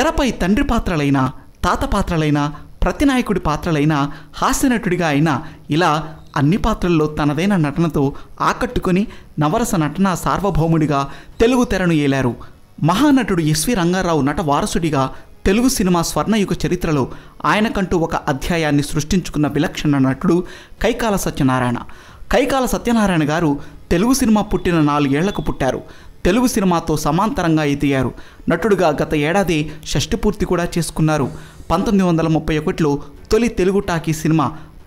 తెరపై తండ్రి పాత్రలైన తాత పాత్రలైన ప్రతి నాయకుడి పాత్రలైన హాస్యనటుడిగా అయినా ఇలా అన్ని పాత్రల్లో తనదైన నటనతో ఆకట్టుకొని నవరస నటన సార్వభౌముడిగా తెలుగు తెరను ఏలారు మహానటుడు ఎస్వి రంగారావు నట వారసుడిగా తెలుగు సినిమా స్వర్ణయుగ చరిత్రలో ఆయనకంటూ ఒక అధ్యాయాన్ని సృష్టించుకున్న విలక్షణ నటుడు కైకాల సత్యనారాయణ కైకాల సత్యనారాయణ గారు తెలుగు సినిమా పుట్టిన నాలుగేళ్లకు పుట్టారు తెలుగు సినిమాతో సమాంతరంగా ఎదిగారు నటుడుగా గత ఏడాది పూర్తి కూడా చేసుకున్నారు పంతొమ్మిది వందల ముప్పై ఒకటిలో తొలి తెలుగు టాకీ సినిమా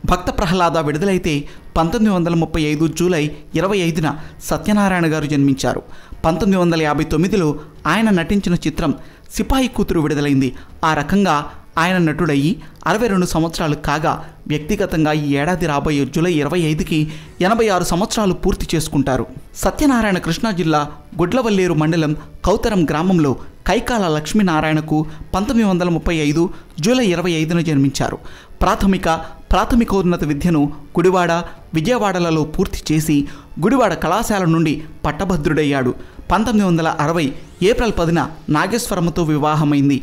భక్త ప్రహ్లాద విడుదలైతే పంతొమ్మిది వందల ముప్పై ఐదు జూలై ఇరవై ఐదున సత్యనారాయణ గారు జన్మించారు పంతొమ్మిది వందల యాభై తొమ్మిదిలో ఆయన నటించిన చిత్రం సిపాయి కూతురు విడుదలైంది ఆ రకంగా ఆయన నటుడయ్యి అరవై రెండు సంవత్సరాలు కాగా వ్యక్తిగతంగా ఈ ఏడాది రాబోయే జూలై ఇరవై ఐదుకి ఎనభై ఆరు సంవత్సరాలు పూర్తి చేసుకుంటారు సత్యనారాయణ కృష్ణా జిల్లా గుడ్లవల్లేరు మండలం కౌతరం గ్రామంలో కైకాల లక్ష్మీనారాయణకు పంతొమ్మిది వందల ముప్పై ఐదు జూలై ఇరవై ఐదున జన్మించారు ప్రాథమిక ప్రాథమికోన్నత విద్యను గుడివాడ విజయవాడలలో పూర్తి చేసి గుడివాడ కళాశాల నుండి పట్టభద్రుడయ్యాడు పంతొమ్మిది వందల అరవై ఏప్రిల్ పదిన నాగేశ్వరమ్మతో వివాహమైంది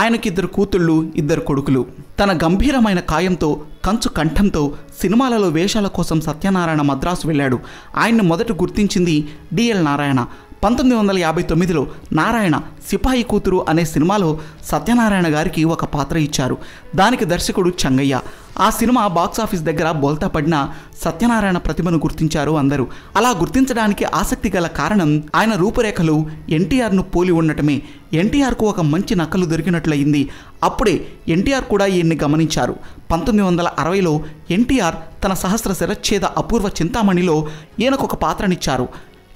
ఆయనకిద్దరు కూతుళ్ళు ఇద్దరు కొడుకులు తన గంభీరమైన కాయంతో కంచు కంఠంతో సినిమాలలో వేషాల కోసం సత్యనారాయణ మద్రాసు వెళ్ళాడు ఆయన్ను మొదట గుర్తించింది డిఎల్ నారాయణ పంతొమ్మిది వందల యాభై తొమ్మిదిలో నారాయణ సిపాయి కూతురు అనే సినిమాలో సత్యనారాయణ గారికి ఒక పాత్ర ఇచ్చారు దానికి దర్శకుడు చంగయ్య ఆ సినిమా బాక్సాఫీస్ దగ్గర బోల్తా పడిన సత్యనారాయణ ప్రతిభను గుర్తించారు అందరూ అలా గుర్తించడానికి ఆసక్తి గల కారణం ఆయన రూపురేఖలు ఎన్టీఆర్ను పోలి ఉండటమే ఎన్టీఆర్కు ఒక మంచి నకలు దొరికినట్లయింది అప్పుడే ఎన్టీఆర్ కూడా ఈయన్ని గమనించారు పంతొమ్మిది వందల అరవైలో ఎన్టీఆర్ తన సహస్ర శిరచ్ఛేద అపూర్వ చింతామణిలో ఈయనకొక పాత్రనిచ్చారు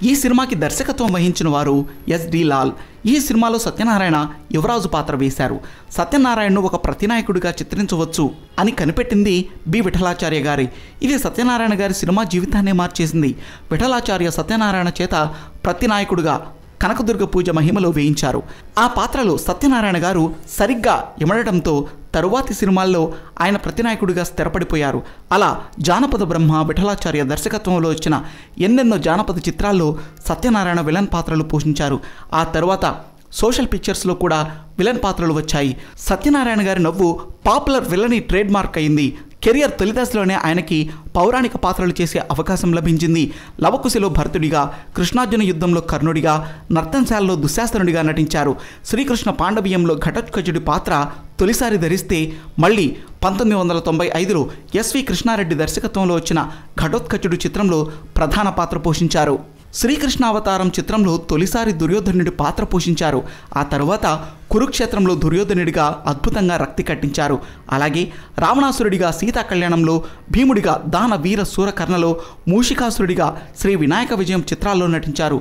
ఈ సినిమాకి దర్శకత్వం వహించిన వారు ఎస్ డి లాల్ ఈ సినిమాలో సత్యనారాయణ యువరాజు పాత్ర వేశారు సత్యనారాయణను ఒక ప్రతినాయకుడిగా చిత్రించవచ్చు అని కనిపెట్టింది బి విఠలాచార్య గారి ఇది సత్యనారాయణ గారి సినిమా జీవితాన్ని మార్చేసింది విఠలాచార్య సత్యనారాయణ చేత ప్రతినాయకుడిగా కనకదుర్గ పూజ మహిమలో వేయించారు ఆ పాత్రలో సత్యనారాయణ గారు సరిగ్గా ఇమడటంతో తరువాతి సినిమాల్లో ఆయన ప్రతినాయకుడిగా స్థిరపడిపోయారు అలా జానపద బ్రహ్మ విఠలాచార్య దర్శకత్వంలో వచ్చిన ఎన్నెన్నో జానపద చిత్రాల్లో సత్యనారాయణ విలన్ పాత్రలు పోషించారు ఆ తర్వాత సోషల్ పిక్చర్స్లో కూడా విలన్ పాత్రలు వచ్చాయి సత్యనారాయణ గారి నవ్వు పాపులర్ విలని ట్రేడ్ మార్క్ అయింది కెరియర్ తొలిదశలోనే ఆయనకి పౌరాణిక పాత్రలు చేసే అవకాశం లభించింది లవకుశిలో భరతుడిగా కృష్ణార్జున యుద్ధంలో కర్ణుడిగా నర్తనశాలలో దుశ్శాసనుడిగా నటించారు శ్రీకృష్ణ పాండవీయంలో ఘటోత్కచుడి పాత్ర తొలిసారి ధరిస్తే మళ్ళీ పంతొమ్మిది వందల తొంభై ఐదులో ఎస్వి కృష్ణారెడ్డి దర్శకత్వంలో వచ్చిన ఘటోత్కచుడు చిత్రంలో ప్రధాన పాత్ర పోషించారు శ్రీకృష్ణావతారం చిత్రంలో తొలిసారి దుర్యోధనుడి పాత్ర పోషించారు ఆ తర్వాత కురుక్షేత్రంలో దుర్యోధనుడిగా అద్భుతంగా రక్తి కట్టించారు అలాగే రావణాసురుడిగా సీతా కళ్యాణంలో భీముడిగా దాన వీర సూరకర్ణలో మూషికాసురుడిగా శ్రీ వినాయక విజయం చిత్రాల్లో నటించారు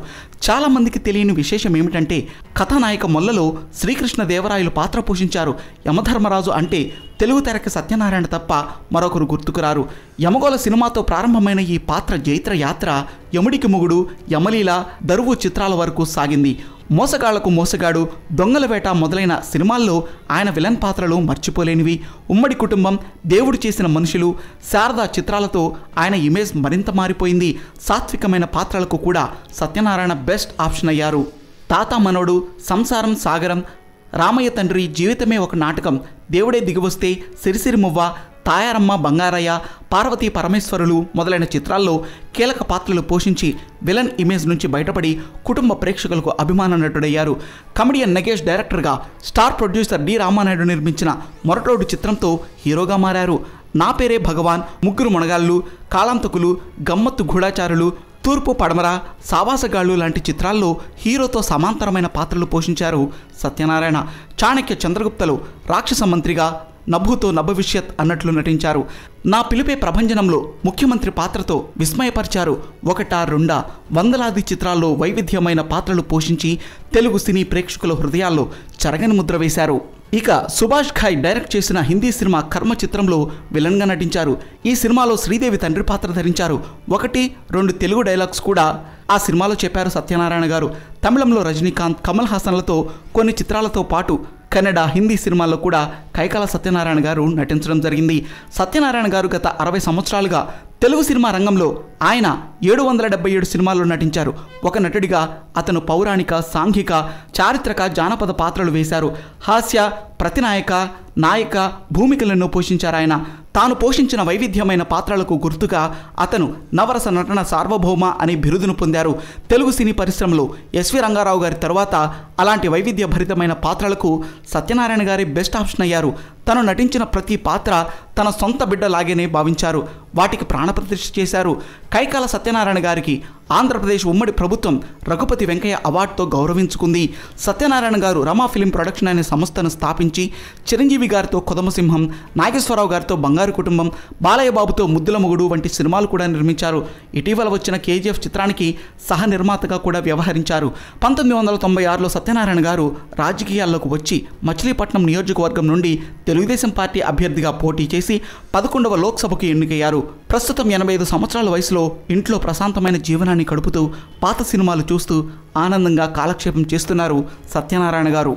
చాలామందికి తెలియని విశేషం ఏమిటంటే కథానాయక మొల్లలో శ్రీకృష్ణదేవరాయలు పాత్ర పోషించారు యమధర్మరాజు అంటే తెలుగు తెరకి సత్యనారాయణ తప్ప మరొకరు గుర్తుకురారు యమగోళ సినిమాతో ప్రారంభమైన ఈ పాత్ర జైత్ర యాత్ర యముడికి ముగుడు యమలీల దరువు చిత్రాల వరకు సాగింది మోసగాళ్లకు మోసగాడు దొంగల వేట మొదలైన సినిమాల్లో ఆయన విలన్ పాత్రలు మర్చిపోలేనివి ఉమ్మడి కుటుంబం దేవుడు చేసిన మనుషులు శారదా చిత్రాలతో ఆయన ఇమేజ్ మరింత మారిపోయింది సాత్వికమైన పాత్రలకు కూడా సత్యనారాయణ బెస్ట్ ఆప్షన్ అయ్యారు తాత మనోడు సంసారం సాగరం రామయ్య తండ్రి జీవితమే ఒక నాటకం దేవుడే దిగివస్తే సిరిసిరిమువ్వ తాయారమ్మ బంగారయ్య పార్వతీ పరమేశ్వరులు మొదలైన చిత్రాల్లో కీలక పాత్రలు పోషించి విలన్ ఇమేజ్ నుంచి బయటపడి కుటుంబ ప్రేక్షకులకు అభిమాన నటుడయ్యారు కమెడియన్ నగేష్ డైరెక్టర్గా స్టార్ ప్రొడ్యూసర్ డి రామానాయుడు నిర్మించిన మొరటోడు చిత్రంతో హీరోగా మారారు నా పేరే భగవాన్ ముగ్గురు మునగాళ్ళు కాలాంతకులు గమ్మత్తు గూఢాచారులు తూర్పు పడమర సావాసగాళ్ళు లాంటి చిత్రాల్లో హీరోతో సమాంతరమైన పాత్రలు పోషించారు సత్యనారాయణ చాణక్య చంద్రగుప్తలు రాక్షస మంత్రిగా నభుతో నభవిష్యత్ అన్నట్లు నటించారు నా పిలిపే ప్రభంజనంలో ముఖ్యమంత్రి పాత్రతో విస్మయపరిచారు ఒకటా రెండా వందలాది చిత్రాల్లో వైవిధ్యమైన పాత్రలు పోషించి తెలుగు సినీ ప్రేక్షకుల హృదయాల్లో చరగని ముద్ర వేశారు ఇక సుభాష్ ఘాయ్ డైరెక్ట్ చేసిన హిందీ సినిమా కర్మ చిత్రంలో విలన్గా నటించారు ఈ సినిమాలో శ్రీదేవి తండ్రి పాత్ర ధరించారు ఒకటి రెండు తెలుగు డైలాగ్స్ కూడా ఆ సినిమాలో చెప్పారు సత్యనారాయణ గారు తమిళంలో రజనీకాంత్ కమల్ హాసన్లతో కొన్ని చిత్రాలతో పాటు కన్నడ హిందీ సినిమాల్లో కూడా కైకాల సత్యనారాయణ గారు నటించడం జరిగింది సత్యనారాయణ గారు గత అరవై సంవత్సరాలుగా తెలుగు సినిమా రంగంలో ఆయన ఏడు వందల డెబ్బై ఏడు సినిమాల్లో నటించారు ఒక నటుడిగా అతను పౌరాణిక సాంఘిక చారిత్రక జానపద పాత్రలు వేశారు హాస్య ప్రతినాయక నాయక భూమికలను పోషించారు ఆయన తాను పోషించిన వైవిధ్యమైన పాత్రలకు గుర్తుగా అతను నవరస నటన సార్వభౌమ అనే బిరుదును పొందారు తెలుగు సినీ పరిశ్రమలో ఎస్వి రంగారావు గారి తర్వాత అలాంటి వైవిధ్యభరితమైన పాత్రలకు సత్యనారాయణ గారి బెస్ట్ ఆప్షన్ అయ్యారు తను నటించిన ప్రతి పాత్ర తన సొంత బిడ్డలాగేనే భావించారు వాటికి ప్రాణప్రతిష్ఠ చేశారు కైకాల సత్యనారాయణ గారికి ఆంధ్రప్రదేశ్ ఉమ్మడి ప్రభుత్వం రఘుపతి వెంకయ్య అవార్డుతో గౌరవించుకుంది సత్యనారాయణ గారు రమా ఫిలిం ప్రొడక్షన్ అనే సంస్థను స్థాపించి చిరంజీవి గారితో కొదమసింహం నాగేశ్వరరావు గారితో బంగారు కుటుంబం బాలయ్య బాబుతో ముద్దుల మొగుడు వంటి సినిమాలు కూడా నిర్మించారు ఇటీవల వచ్చిన కేజీఎఫ్ చిత్రానికి సహ నిర్మాతగా కూడా వ్యవహరించారు పంతొమ్మిది వందల తొంభై ఆరులో సత్యనారాయణ గారు రాజకీయాల్లోకి వచ్చి మచిలీపట్నం నియోజకవర్గం నుండి తెలుగు తెలుగుదేశం పార్టీ అభ్యర్థిగా పోటీ చేసి పదకొండవ లోక్సభకు ఎన్నికయ్యారు ప్రస్తుతం ఎనభై ఐదు సంవత్సరాల వయసులో ఇంట్లో ప్రశాంతమైన జీవనాన్ని గడుపుతూ పాత సినిమాలు చూస్తూ ఆనందంగా కాలక్షేపం చేస్తున్నారు సత్యనారాయణ గారు